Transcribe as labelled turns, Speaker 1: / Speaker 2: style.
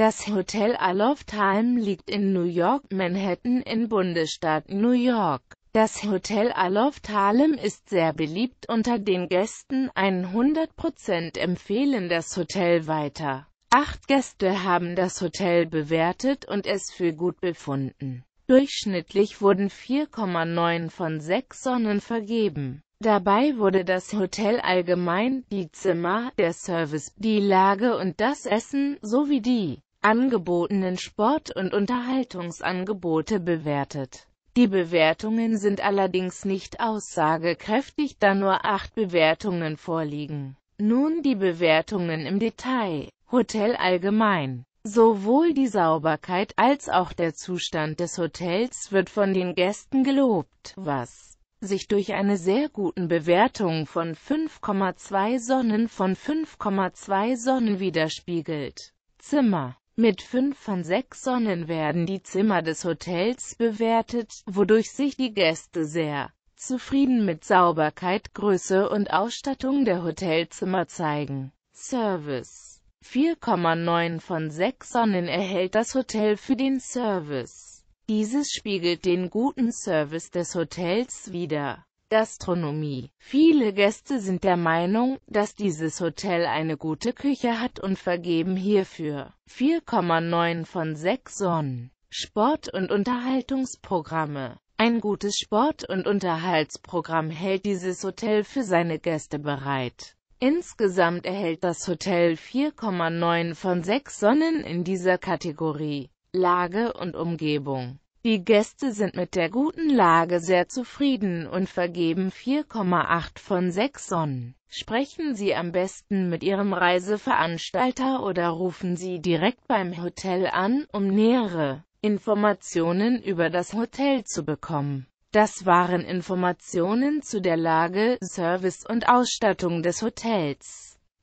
Speaker 1: Das Hotel Aloftheim liegt in New York, Manhattan in Bundesstaat New York. Das Hotel Aloftheim ist sehr beliebt unter den Gästen, 100% empfehlen das Hotel weiter. Acht Gäste haben das Hotel bewertet und es für gut befunden. Durchschnittlich wurden 4,9 von 6 Sonnen vergeben. Dabei wurde das Hotel allgemein, die Zimmer, der Service, die Lage und das Essen, sowie die angebotenen Sport- und Unterhaltungsangebote bewertet. Die Bewertungen sind allerdings nicht aussagekräftig, da nur acht Bewertungen vorliegen. Nun die Bewertungen im Detail. Hotel allgemein. Sowohl die Sauberkeit als auch der Zustand des Hotels wird von den Gästen gelobt, was sich durch eine sehr guten Bewertung von 5,2 Sonnen von 5,2 Sonnen widerspiegelt. Zimmer mit fünf von sechs Sonnen werden die Zimmer des Hotels bewertet, wodurch sich die Gäste sehr zufrieden mit Sauberkeit, Größe und Ausstattung der Hotelzimmer zeigen. Service 4,9 von 6 Sonnen erhält das Hotel für den Service. Dieses spiegelt den guten Service des Hotels wider. Gastronomie. Viele Gäste sind der Meinung, dass dieses Hotel eine gute Küche hat und vergeben hierfür 4,9 von 6 Sonnen. Sport- und Unterhaltungsprogramme Ein gutes Sport- und Unterhaltsprogramm hält dieses Hotel für seine Gäste bereit. Insgesamt erhält das Hotel 4,9 von 6 Sonnen in dieser Kategorie Lage und Umgebung. Die Gäste sind mit der guten Lage sehr zufrieden und vergeben 4,8 von 6 Sonnen. Sprechen Sie am besten mit Ihrem Reiseveranstalter oder rufen Sie direkt beim Hotel an, um nähere Informationen über das Hotel zu bekommen. Das waren Informationen zu der Lage, Service und Ausstattung des Hotels.